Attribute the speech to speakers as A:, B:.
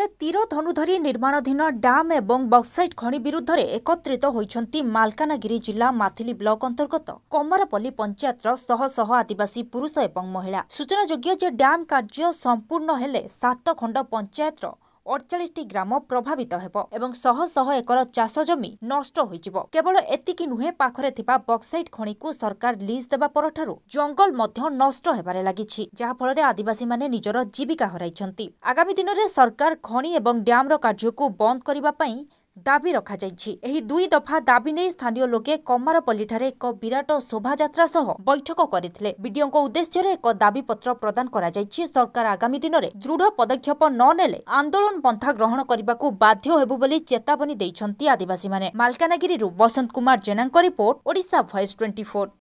A: রাজ্যের তীর ধনুধরি নির্মাণাধীন ডাম এবং বক্সাইট খনি বিরুদ্ধে একত্রিত হয়েছেন মালকানগিরি জেলা মাথিলি ব্লক অন্তর্গত কমরাপল্লী পঞ্চায়েতর শহ শহ আদিবাসী পুরুষ এবং মহিলা সূচনাযোগ্য যে ডাম কার্য সম্পূর্ণ হলে সাতখণ্ড পঞ্চায়েতর ଅଡ଼ଚାଳିଶଟି ଗ୍ରାମ ପ୍ରଭାବିତ ହେବ ଏବଂ ଶହ ଶହ ଏକର ଚାଷ ଜମି ନଷ୍ଟ ହୋଇଯିବ କେବଳ ଏତିକି ନୁହେଁ ପାଖରେ ଥିବା ବକ୍ସାଇଟ୍ ଖଣିକୁ ସରକାର ଲିଜ୍ ଦେବା ପରଠାରୁ ଜଙ୍ଗଲ ମଧ୍ୟ ନଷ୍ଟ ହେବାରେ ଲାଗିଛି ଯାହାଫଳରେ ଆଦିବାସୀମାନେ ନିଜର ଜୀବିକା ହରାଇଛନ୍ତି ଆଗାମୀ ଦିନରେ ସରକାର ଖଣି ଏବଂ ଡ୍ୟାମ୍ର କାର୍ଯ୍ୟକୁ ବନ୍ଦ କରିବା ପାଇଁ ଦାବି ରଖାଯାଇଛି ଏହି ଦୁଇ ଦଫା ଦାବି ନେଇ ସ୍ଥାନୀୟ ଲୋକେ କମାରପଲ୍ଲୀଠାରେ ଏକ ବିରାଟ ଶୋଭାଯାତ୍ରା ସହ ବୈଠକ କରିଥିଲେ ବିଡିଓଙ୍କ ଉଦ୍ଦେଶ୍ୟରେ ଏକ ଦାବିପତ୍ର ପ୍ରଦାନ କରାଯାଇଛି ସରକାର ଆଗାମୀ ଦିନରେ ଦୃଢ଼ ପଦକ୍ଷେପ ନ ନେଲେ ଆନ୍ଦୋଳନ ପନ୍ଥା ଗ୍ରହଣ କରିବାକୁ ବାଧ୍ୟ ହେବୁ ବୋଲି ଚେତାବନୀ ଦେଇଛନ୍ତି ଆଦିବାସୀମାନେ ମାଲକାନଗିରିରୁ ବସନ୍ତ କୁମାର ଜେନାଙ୍କ ରିପୋର୍ଟ ଓଡ଼ିଶା ଭଏସ୍ ଟ୍ୱେଣ୍ଟି